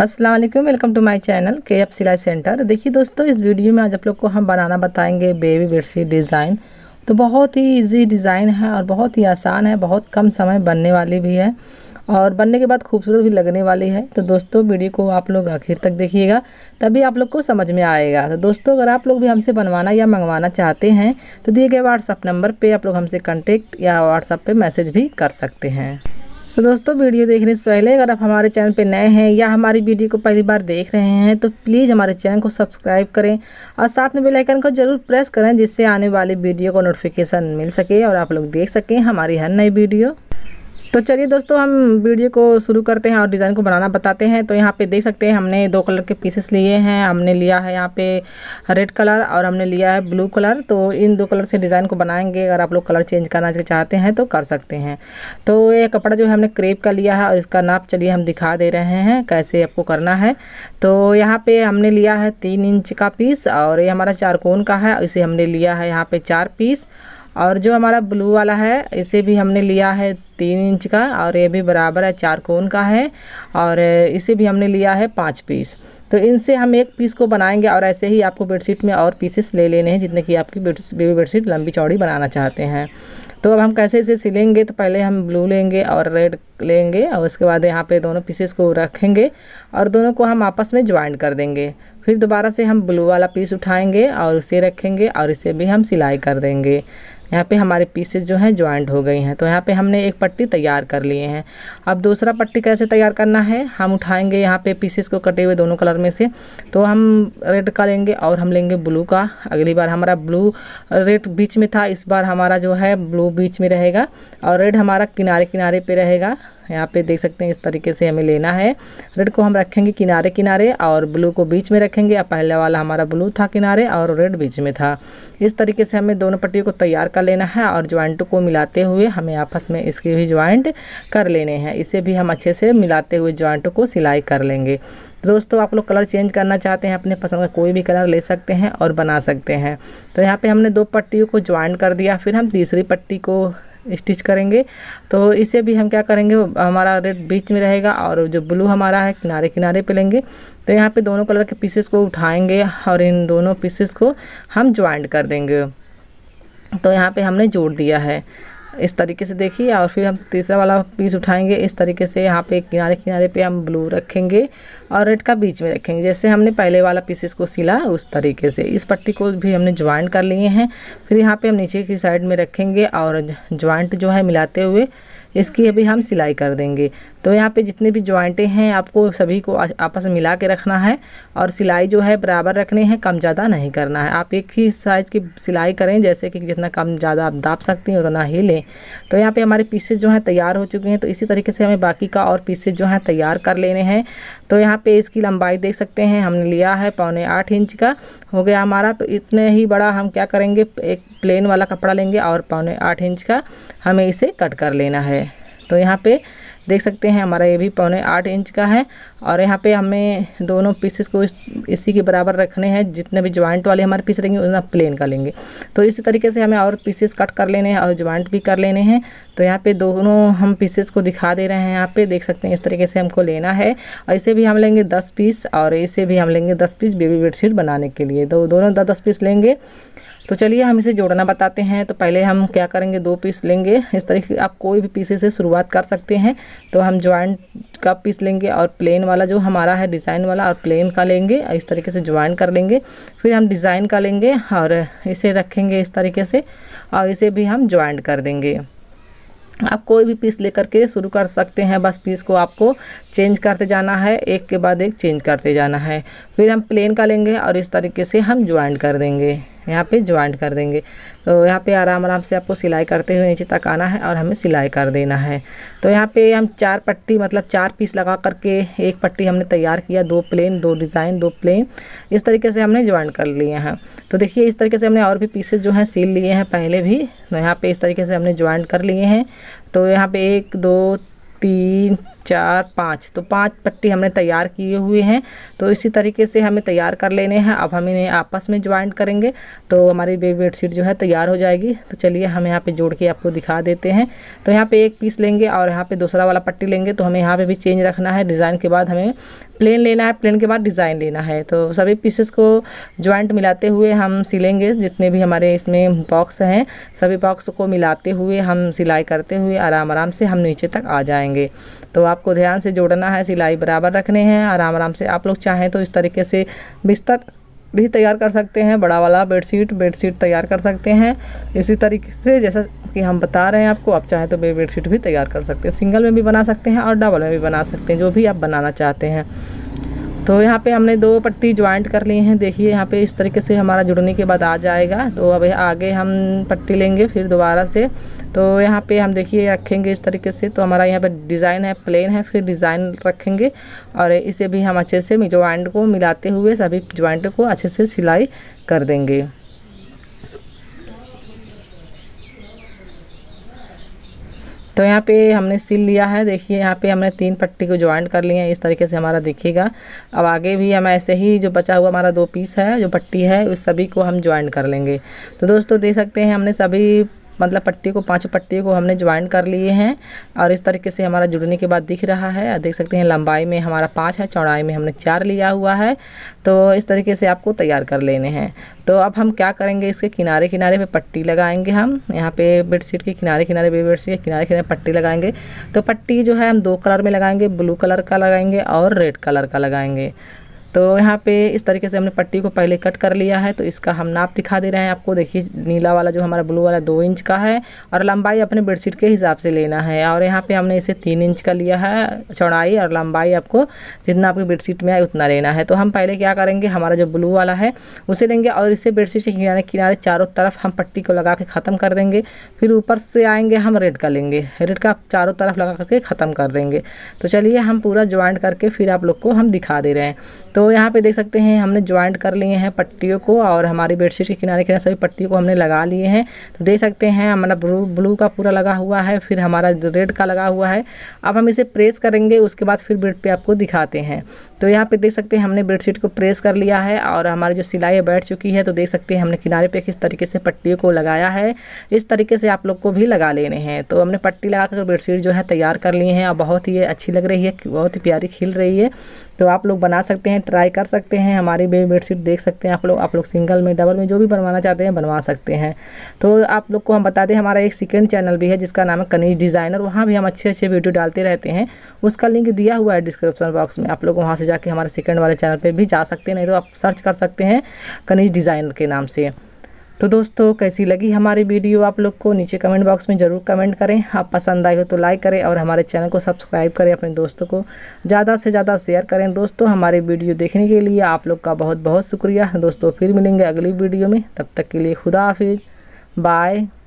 Aslam welcome to my channel K F सिलाई centre देखिए दोस्तों इस वीडियो में आज आप लोग को हम बनाना बताएंगे बेबी बेडशीट डिज़ाइन तो बहुत ही इजी डिज़ाइन है और बहुत ही आसान है बहुत कम समय बनने वाली भी है और बनने के बाद खूबसूरत भी लगने वाली है तो दोस्तों वीडियो को आप लोग आखिर तक देखिएगा तभी आप लोग को समझ में आएगा तो दोस्तों अगर आप लोग भी हमसे बनवाना या मंगवाना चाहते हैं तो दिए गए व्हाट्सअप नंबर पर आप लोग हमसे कॉन्टेक्ट या व्हाट्सअप पर मैसेज भी कर सकते हैं तो दोस्तों वीडियो देखने से पहले अगर आप हमारे चैनल पर नए हैं या हमारी वीडियो को पहली बार देख रहे हैं तो प्लीज़ हमारे चैनल को सब्सक्राइब करें और साथ में बेलाइकन को ज़रूर प्रेस करें जिससे आने वाली वीडियो को नोटिफिकेशन मिल सके और आप लोग देख सकें हमारी हर नई वीडियो तो चलिए दोस्तों हम वीडियो को शुरू करते हैं और डिज़ाइन को बनाना बताते हैं तो यहाँ पे देख सकते हैं हमने दो कलर के पीसेस लिए हैं हमने लिया है यहाँ पे रेड कलर और हमने लिया है ब्लू कलर तो इन दो कलर से डिज़ाइन को बनाएंगे अगर आप लोग कलर चेंज करना चाहते हैं तो कर सकते हैं तो ये कपड़ा जो है हमने क्रेप का लिया है और इसका नाप चलिए हम दिखा दे रहे हैं कैसे आपको करना है तो यहाँ पर हमने लिया है तीन इंच का पीस और ये हमारा चारकोन का है इसे हमने लिया है यहाँ पर चार पीस और जो हमारा ब्लू वाला है इसे भी हमने लिया है तीन इंच का और ये भी बराबर है चार कोन का है और इसे भी हमने लिया है पाँच पीस तो इनसे हम एक पीस को बनाएंगे और ऐसे ही आपको बेडशीट में और पीसेस ले लेने हैं जितने कि आपकी बेबी बेडशीट लंबी चौड़ी बनाना चाहते हैं तो अब हम कैसे इसे सिलेंगे तो पहले हम ब्लू लेंगे और रेड लेंगे और उसके बाद यहाँ पे दोनों पीसेस को रखेंगे और दोनों को हम आपस में ज्वाइन कर देंगे फिर दोबारा से हम ब्लू वाला पीस उठाएंगे और उसे रखेंगे और इसे भी हम सिलाई कर देंगे यहाँ पे हमारे पीसेस जो हैं ज्वाइंट हो गई हैं तो यहाँ पे हमने एक पट्टी तैयार कर लिए हैं अब दूसरा पट्टी कैसे तैयार करना है हम उठाएंगे यहाँ पे पीसेस को कटे हुए दोनों कलर में से तो हम रेड का लेंगे और हम लेंगे ब्लू का अगली बार हमारा ब्लू रेड बीच में था इस बार हमारा जो है ब्लू बीच में रहेगा और रेड हमारा किनारे किनारे पर रहेगा यहाँ पे देख सकते हैं इस तरीके से हमें लेना है रेड को हम रखेंगे किनारे किनारे और ब्लू को बीच में रखेंगे अब पहले वाला हमारा ब्लू था किनारे और रेड बीच में था इस तरीके से हमें दोनों पट्टियों को तैयार कर लेना है और ज्वाइंट को मिलाते हुए हमें आपस में इसके भी ज्वाइंट कर लेने हैं इसे भी हम अच्छे से मिलाते हुए ज्वाइंट को सिलाई कर लेंगे तो दोस्तों आप लोग कलर चेंज करना चाहते हैं अपने पसंद का कोई भी कलर ले सकते हैं और बना सकते हैं तो यहाँ पे हमने दो पट्टियों को ज्वाइन कर दिया फिर हम तीसरी पट्टी को स्टिच करेंगे तो इसे भी हम क्या करेंगे हमारा रेड बीच में रहेगा और जो ब्लू हमारा है किनारे किनारे पे लेंगे तो यहाँ पे दोनों कलर के पीसेस को उठाएंगे और इन दोनों पीसेस को हम ज्वाइंट कर देंगे तो यहाँ पे हमने जोड़ दिया है इस तरीके से देखिए और फिर हम तीसरा वाला पीस उठाएंगे इस तरीके से यहाँ पे किनारे किनारे पे हम ब्लू रखेंगे और रेड का बीच में रखेंगे जैसे हमने पहले वाला पीसेस को सिला उस तरीके से इस पट्टी को भी हमने ज्वाइंट कर लिए हैं फिर यहाँ पे हम नीचे की साइड में रखेंगे और ज्वाइंट जो है मिलाते हुए इसकी अभी हम सिलाई कर देंगे तो यहाँ पे जितने भी ज्वाइंटें हैं आपको सभी को आपस में मिला के रखना है और सिलाई जो है बराबर रखनी है कम ज़्यादा नहीं करना है आप एक ही साइज़ की सिलाई करें जैसे कि जितना कम ज़्यादा आप दाप सकती हैं उतना ही लें तो यहाँ पे हमारे पीसेज जो हैं तैयार हो चुके हैं तो इसी तरीके से हमें बाकी का और पीसेज जो हैं तैयार कर लेने हैं तो यहाँ पर इसकी लंबाई देख सकते हैं हमने लिया है पौने आठ इंच का हो गया हमारा तो इतने ही बड़ा हम क्या करेंगे एक प्लेन वाला कपड़ा लेंगे और पौने आठ इंच का हमें इसे कट कर लेना है तो यहाँ पर देख सकते हैं हमारा ये भी पौने आठ इंच का है और यहाँ पे हमें दोनों पीसेस को इस इसी के बराबर रखने हैं जितने भी ज्वाइंट वाले हमारे पीस रहेंगे उतना प्लेन का लेंगे तो इसी तरीके से हमें और पीसेस कट कर लेने हैं और ज्वाइंट भी कर लेने हैं तो यहाँ पे दोनों हम पीसेस को दिखा दे रहे हैं यहाँ पे देख सकते हैं इस तरीके से हमको लेना है और इसे भी हम लेंगे दस पीस और इसे भी हम लेंगे दस पीस बेबी बेडशीट बनाने के लिए तो दोनों दस दस पीस लेंगे तो चलिए हम इसे जोड़ना बताते हैं तो पहले हम क्या करेंगे दो पीस लेंगे इस तरीके आप कोई भी पीसे से शुरुआत कर सकते हैं तो हम ज्वाइंट का पीस लेंगे और प्लेन वाला जो हमारा है डिज़ाइन वाला और प्लेन का लेंगे और इस तरीके से ज्वाइन कर लेंगे फिर हम डिज़ाइन का लेंगे और इसे रखेंगे इस तरीके से और इसे भी हम ज्वाइंट कर देंगे आप कोई भी पीस लेकर के शुरू कर सकते हैं बस पीस को आपको चेंज करते जाना है एक के बाद एक चेंज करते जाना है फिर हम प्लेन का लेंगे और इस तरीके से हम ज्वाइंट कर देंगे यहाँ पे ज्वाइंट कर देंगे तो यहाँ पे आराम आराम से आपको सिलाई करते हुए नीचे तक आना है और हमें सिलाई कर देना है तो यहाँ पे हम चार पट्टी मतलब चार पीस लगा करके एक पट्टी हमने तैयार किया दो प्लेन दो डिज़ाइन दो प्लेन इस तरीके से हमने ज्वाइंट कर लिए हैं तो देखिए इस तरीके से हमने और भी पीसेज जो हैं सील लिए हैं पहले भी तो यहाँ पर इस तरीके से हमने ज्वाइंट कर लिए हैं तो यहाँ पर एक दो तीन चार पाँच तो पाँच पट्टी हमने तैयार किए हुए हैं तो इसी तरीके से हमें तैयार कर लेने हैं अब हम इन्हें आपस में ज्वाइंट करेंगे तो हमारी बेबी बेडशीट जो है तैयार हो जाएगी तो चलिए हम यहाँ पे जोड़ के आपको दिखा देते हैं तो यहाँ पे एक पीस लेंगे और यहाँ पे दूसरा वाला पट्टी लेंगे तो हमें यहाँ पे भी चेंज रखना है डिज़ाइन के बाद हमें प्लेन लेना है प्लेन के बाद डिज़ाइन लेना है तो सभी पीसेस को ज्वाइंट मिलाते हुए हम सिलेंगे जितने भी हमारे इसमें बॉक्स हैं सभी बॉक्स को मिलाते हुए हम सिलाई करते हुए आराम आराम से हम नीचे तक आ जाएंगे तो आप आपको ध्यान से जोड़ना है सिलाई बराबर रखने हैं आराम आराम से आप लोग चाहें तो इस तरीके से बिस्तर भी तैयार कर सकते हैं बड़ा वाला बेडशीट बेडशीट तैयार कर सकते हैं इसी तरीके से जैसा कि हम बता रहे हैं आपको आप चाहें तो बे बेडशीट भी तैयार कर सकते हैं सिंगल में भी बना सकते हैं और डबल में भी बना सकते हैं जो भी आप बनाना चाहते हैं तो यहाँ पे हमने दो पट्टी ज्वाइंट कर लिए हैं देखिए यहाँ पे इस तरीके से हमारा जुड़ने के बाद आ जाएगा तो अब आगे हम पट्टी लेंगे फिर दोबारा से तो यहाँ पे हम देखिए रखेंगे इस तरीके से तो हमारा यहाँ पे डिज़ाइन है प्लेन है फिर डिज़ाइन रखेंगे और इसे भी हम अच्छे से ज्वाइंट को मिलाते हुए सभी ज्वाइंट को अच्छे से सिलाई कर देंगे तो यहाँ पे हमने सिल लिया है देखिए यहाँ पे हमने तीन पट्टी को ज्वाइंट कर लिए हैं इस तरीके से हमारा दिखेगा अब आगे भी हम ऐसे ही जो बचा हुआ हमारा दो पीस है जो पट्टी है उस सभी को हम ज्वाइंट कर लेंगे तो दोस्तों देख सकते हैं हमने सभी मतलब पट्टी को पाँचों पट्टी को हमने ज्वाइन कर लिए हैं और इस तरीके से हमारा जुड़ने के बाद दिख रहा है देख सकते हैं लंबाई में हमारा पाँच है चौड़ाई में हमने चार लिया हुआ है तो इस तरीके से आपको तैयार कर लेने हैं तो अब हम क्या करेंगे इसके किनारे किनारे पे पट्टी लगाएंगे हम यहाँ पे बेडशीट के किनारे किनारे बेडशीट के किनारे किनारे पट्टी लगाएंगे तो पट्टी जो है हम दो कलर में लगाएंगे ब्लू कलर का लगाएंगे और रेड कलर का लगाएंगे तो यहाँ पे इस तरीके से हमने पट्टी को पहले कट कर लिया है तो इसका हम नाप दिखा दे रहे हैं आपको देखिए नीला वाला जो हमारा ब्लू वाला दो इंच का है और लंबाई अपने बेडशीट के हिसाब से लेना है और यहाँ पे हमने इसे तीन इंच का लिया है चौड़ाई और लंबाई आपको जितना आपकी बेडशीट में आए उतना लेना है तो हम पहले क्या करेंगे हमारा जो ब्लू वाला है उसे लेंगे और इसे बेडशीट के किनारे किनारे चारों तरफ हम पट्टी को लगा के ख़त्म कर देंगे फिर ऊपर से आएँगे हम रेड का लेंगे रेड का चारों तरफ लगा करके ख़त्म कर देंगे तो चलिए हम पूरा ज्वाइंट करके फिर आप लोग को हम दिखा दे रहे हैं तो तो यहाँ पे देख सकते हैं हमने ज्वाइंट कर लिए हैं पट्टियों को और हमारी बेडशीट के किनारे किनारे सभी पट्टियों को हमने लगा लिए हैं तो देख सकते हैं हमारा ब्लू ब्लू का पूरा लगा हुआ है फिर हमारा रेड का लगा हुआ है अब हम इसे प्रेस करेंगे उसके बाद फिर बेड पर आपको दिखाते हैं तो यहाँ पे देख सकते हैं हमने बेडशीट को प्रेस कर लिया है और हमारी जो सिलाई बैठ चुकी है तो देख सकते हैं हमने किनारे पे किस तरीके से पट्टियों को लगाया है इस तरीके से आप लोग को भी लगा लेने हैं तो हमने पट्टी लगा कर बेडशीट जो है तैयार कर लिए हैं और बहुत ही अच्छी लग रही है बहुत ही प्यारी खिल रही है तो आप लोग बना सकते हैं ट्राई कर सकते हैं हमारी भी बेडशीट देख सकते हैं आप लोग आप लोग सिंगल में डबल में जो भी बनवाना चाहते हैं बनवा सकते हैं तो आप लोग को हम बता दें हमारा एक सेकेंड चैनल भी है जिसका नाम है कनीज डिज़ाइनर वहाँ भी हम अच्छे अच्छे वीडियो डालते रहते हैं उसका लिंक दिया हुआ है डिस्क्रिप्शन बॉक्स में आप लोग वहाँ से जाके हमारे सेकेंड वाले चैनल पर भी जा सकते हैं नहीं तो आप सर्च कर सकते हैं कनीज डिज़ाइनर के नाम से तो दोस्तों कैसी लगी हमारी वीडियो आप लोग को नीचे कमेंट बॉक्स में ज़रूर कमेंट करें आप पसंद आई हो तो लाइक करें और हमारे चैनल को सब्सक्राइब करें अपने दोस्तों को ज़्यादा से ज़्यादा शेयर करें दोस्तों हमारी वीडियो देखने के लिए आप लोग का बहुत बहुत शुक्रिया दोस्तों फिर मिलेंगे अगली वीडियो में तब तक के लिए खुदा हाफिज़ बाय